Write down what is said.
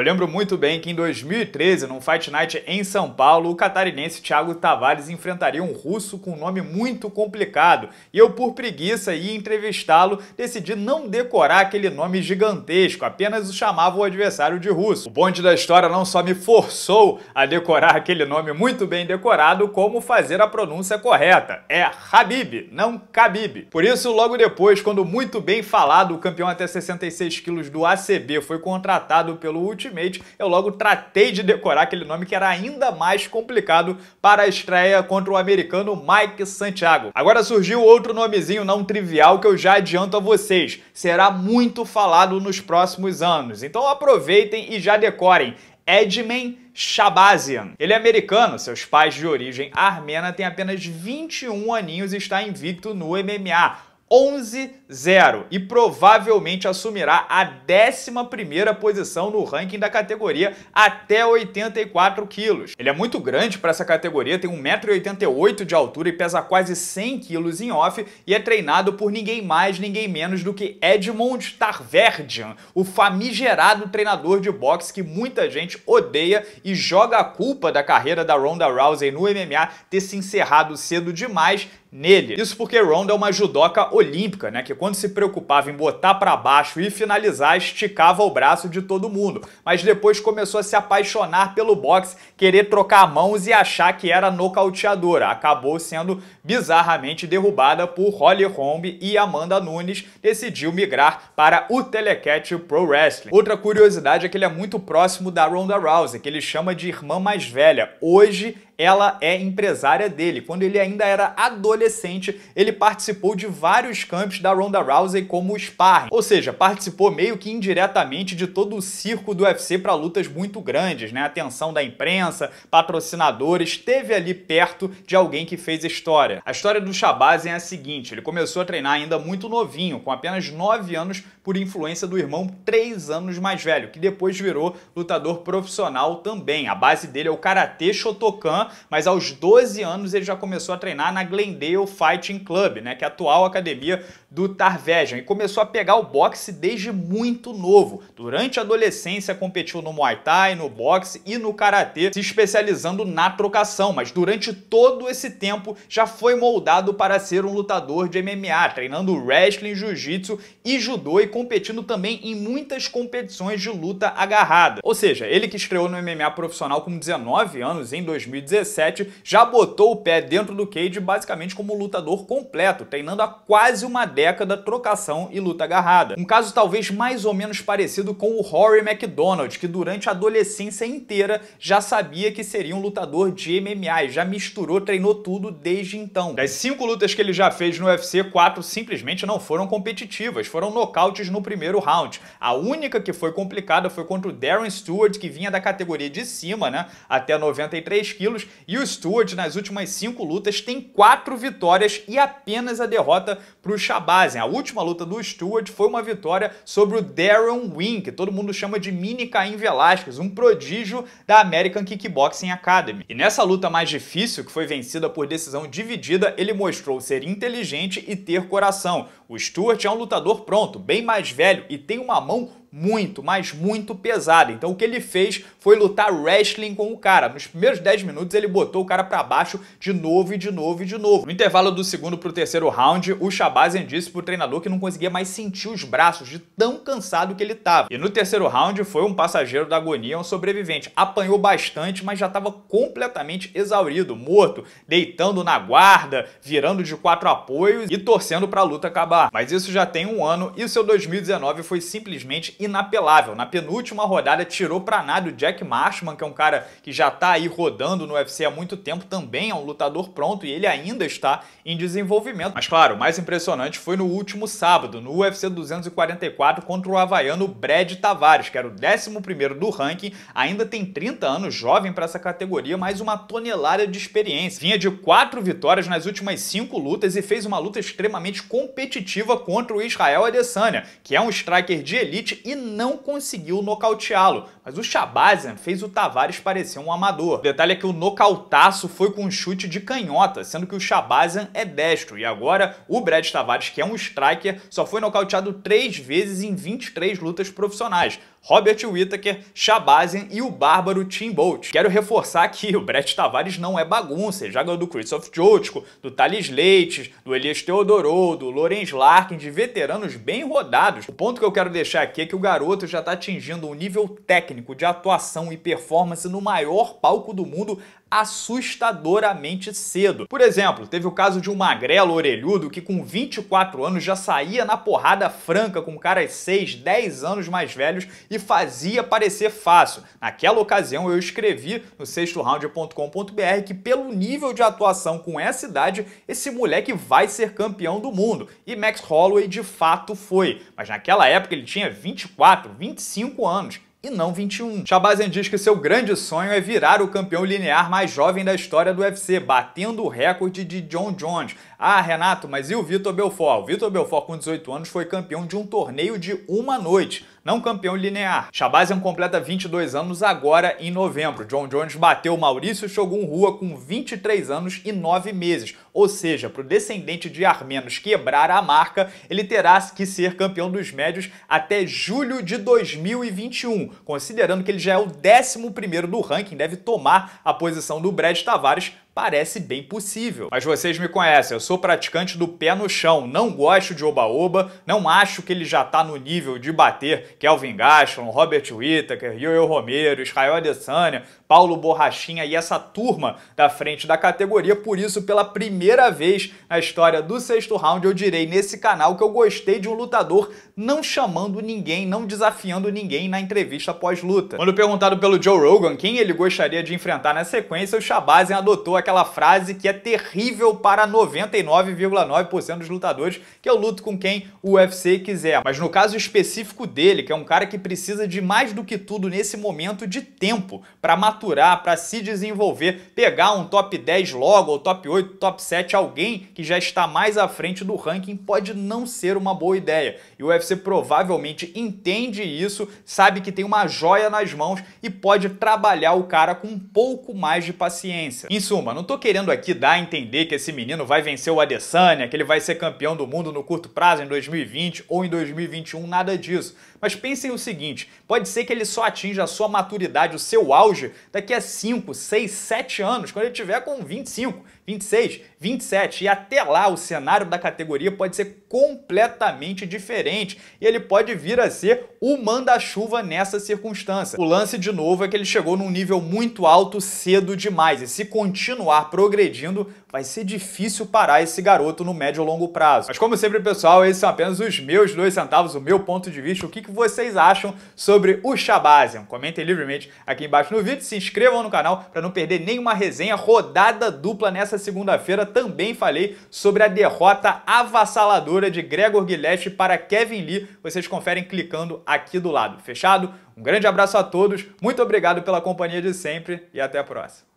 Eu lembro muito bem que em 2013, num Fight Night em São Paulo, o catarinense Thiago Tavares enfrentaria um russo com um nome muito complicado e eu, por preguiça e entrevistá-lo, decidi não decorar aquele nome gigantesco, apenas o chamava o adversário de russo. O bonde da história não só me forçou a decorar aquele nome muito bem decorado, como fazer a pronúncia correta. É Habib, não Khabib. Por isso, logo depois, quando muito bem falado, o campeão até 66 quilos do ACB foi contratado pelo último Ultimate, eu logo tratei de decorar aquele nome que era ainda mais complicado para a estreia contra o americano Mike Santiago. Agora surgiu outro nomezinho não trivial que eu já adianto a vocês, será muito falado nos próximos anos. Então aproveitem e já decorem. Edman Shabazian. Ele é americano, seus pais de origem armena, tem apenas 21 aninhos e está invicto no MMA 11-0 e provavelmente assumirá a 11ª posição no ranking da categoria até 84 quilos. Ele é muito grande para essa categoria, tem 1,88m de altura e pesa quase 100 quilos em off e é treinado por ninguém mais, ninguém menos do que Edmond Tarverdian, o famigerado treinador de boxe que muita gente odeia e joga a culpa da carreira da Ronda Rousey no MMA ter se encerrado cedo demais nele. Isso porque Ronda é uma judoca olímpica, né, que quando se preocupava em botar para baixo e finalizar, esticava o braço de todo mundo, mas depois começou a se apaixonar pelo boxe, querer trocar mãos e achar que era nocauteadora. Acabou sendo bizarramente derrubada por Holly Holm e Amanda Nunes, decidiu migrar para o Telecat Pro Wrestling. Outra curiosidade é que ele é muito próximo da Ronda Rousey, que ele chama de irmã mais velha. Hoje ela é empresária dele. Quando ele ainda era adolescente, ele participou de vários campos da Ronda Rousey como sparring, ou seja, participou meio que indiretamente de todo o circo do UFC para lutas muito grandes, né? Atenção da imprensa, patrocinadores, esteve ali perto de alguém que fez história. A história do Shabazz é a seguinte, ele começou a treinar ainda muito novinho, com apenas 9 anos, por influência do irmão 3 anos mais velho, que depois virou lutador profissional também. A base dele é o Karatê Shotokan, mas aos 12 anos ele já começou a treinar na Glendale Fighting Club, né, que é a atual academia do Tarvejan, e começou a pegar o boxe desde muito novo. Durante a adolescência competiu no Muay Thai, no boxe e no karatê, se especializando na trocação, mas durante todo esse tempo já foi moldado para ser um lutador de MMA, treinando wrestling, jiu-jitsu e judô e competindo também em muitas competições de luta agarrada. Ou seja, ele que estreou no MMA profissional com 19 anos em 2017. 2017, já botou o pé dentro do cage basicamente como lutador completo, treinando há quase uma década trocação e luta agarrada. Um caso talvez mais ou menos parecido com o Rory McDonald, que durante a adolescência inteira já sabia que seria um lutador de MMA e já misturou, treinou tudo desde então. Das cinco lutas que ele já fez no UFC, quatro simplesmente não foram competitivas, foram nocautes no primeiro round. A única que foi complicada foi contra o Darren Stewart, que vinha da categoria de cima, né, até 93 quilos, e o Stewart, nas últimas cinco lutas, tem quatro vitórias e apenas a derrota para o Shabazian. A última luta do Stewart foi uma vitória sobre o Darren Wing, que todo mundo chama de Mini Caim Velasquez, um prodígio da American Kickboxing Academy. E nessa luta mais difícil, que foi vencida por decisão dividida, ele mostrou ser inteligente e ter coração. O Stewart é um lutador pronto, bem mais velho e tem uma mão muito, mas muito pesada. Então o que ele fez foi lutar wrestling com o cara. Nos primeiros 10 minutos ele botou o cara para baixo de novo e de novo e de novo. No intervalo do segundo pro terceiro round, o Shabazian disse pro treinador que não conseguia mais sentir os braços de tão cansado que ele tava. E no terceiro round foi um passageiro da agonia, um sobrevivente. Apanhou bastante, mas já tava completamente exaurido, morto, deitando na guarda, virando de quatro apoios e torcendo pra luta acabar. Mas isso já tem um ano e o seu 2019 foi simplesmente inapelável. Na penúltima rodada, tirou pra nada o Jack Marshman, que é um cara que já tá aí rodando no UFC há muito tempo, também é um lutador pronto e ele ainda está em desenvolvimento. Mas claro, o mais impressionante foi no último sábado, no UFC 244 contra o havaiano Brad Tavares, que era o 11 do ranking, ainda tem 30 anos, jovem para essa categoria, mais uma tonelada de experiência. Vinha de quatro vitórias nas últimas cinco lutas e fez uma luta extremamente competitiva contra o Israel Adesanya, que é um striker de elite e não conseguiu nocauteá-lo, mas o Shabazian fez o Tavares parecer um amador. O detalhe é que o nocautaço foi com um chute de canhota, sendo que o Shabazian é destro, e agora o Brad Tavares, que é um striker, só foi nocauteado três vezes em 23 lutas profissionais. Robert Whittaker, Shabazian e o bárbaro Tim Bolt. Quero reforçar aqui, o Brett Tavares não é bagunça, ele já ganhou do Christoph Jotko, do Thales Leites, do Elias Teodorou, do Lorenz Larkin, de veteranos bem rodados. O ponto que eu quero deixar aqui é que o garoto já está atingindo um nível técnico de atuação e performance no maior palco do mundo assustadoramente cedo. Por exemplo, teve o caso de um magrelo orelhudo que com 24 anos já saía na porrada franca com caras 6, 10 anos mais velhos e fazia parecer fácil. Naquela ocasião eu escrevi no sextoround.com.br que pelo nível de atuação com essa idade, esse moleque vai ser campeão do mundo. E Max Holloway de fato foi, mas naquela época ele tinha 24, 25 anos e não 21. Shabazian diz que seu grande sonho é virar o campeão linear mais jovem da história do UFC, batendo o recorde de John Jones. Ah, Renato, mas e o Vitor Belfort? O Vitor Belfort, com 18 anos, foi campeão de um torneio de uma noite não campeão linear. Shabazian completa 22 anos agora em novembro. John Jones bateu Maurício Shogun Rua com 23 anos e 9 meses, ou seja, para o descendente de armenos quebrar a marca, ele terá que ser campeão dos médios até julho de 2021, considerando que ele já é o 11º do ranking, deve tomar a posição do Brad Tavares Parece bem possível. Mas vocês me conhecem, eu sou praticante do pé no chão, não gosto de oba-oba, não acho que ele já está no nível de bater Kelvin Gaston, Robert Whittaker, Yoel Romero, Israel Adesanya, Paulo Borrachinha e essa turma da frente da categoria. Por isso, pela primeira vez na história do sexto round, eu direi nesse canal que eu gostei de um lutador não chamando ninguém, não desafiando ninguém na entrevista pós-luta. Quando perguntado pelo Joe Rogan quem ele gostaria de enfrentar na sequência, o Shabazian adotou aquela frase que é terrível para 99,9% dos lutadores, que eu é luto com quem o UFC quiser. Mas no caso específico dele, que é um cara que precisa de mais do que tudo nesse momento de tempo para maturar, para se desenvolver, pegar um top 10 logo, ou top 8, top 7, alguém que já está mais à frente do ranking pode não ser uma boa ideia. E o UFC você provavelmente entende isso, sabe que tem uma joia nas mãos e pode trabalhar o cara com um pouco mais de paciência. Em suma, não tô querendo aqui dar a entender que esse menino vai vencer o Adesanya, que ele vai ser campeão do mundo no curto prazo em 2020 ou em 2021, nada disso. Mas pensem o seguinte: pode ser que ele só atinja a sua maturidade, o seu auge, daqui a 5, 6, 7 anos, quando ele tiver com 25, 26, 27. E até lá o cenário da categoria pode ser completamente diferente. E ele pode vir a ser o manda-chuva nessa circunstância. O lance, de novo, é que ele chegou num nível muito alto cedo demais. E se continuar progredindo, vai ser difícil parar esse garoto no médio e longo prazo. Mas como sempre, pessoal, esses são apenas os meus dois centavos, o meu ponto de vista. O que que vocês acham sobre o Shabazian. Comentem livremente aqui embaixo no vídeo, se inscrevam no canal para não perder nenhuma resenha. Rodada dupla nessa segunda-feira também falei sobre a derrota avassaladora de Gregor Guilherme para Kevin Lee. Vocês conferem clicando aqui do lado. Fechado? Um grande abraço a todos, muito obrigado pela companhia de sempre e até a próxima.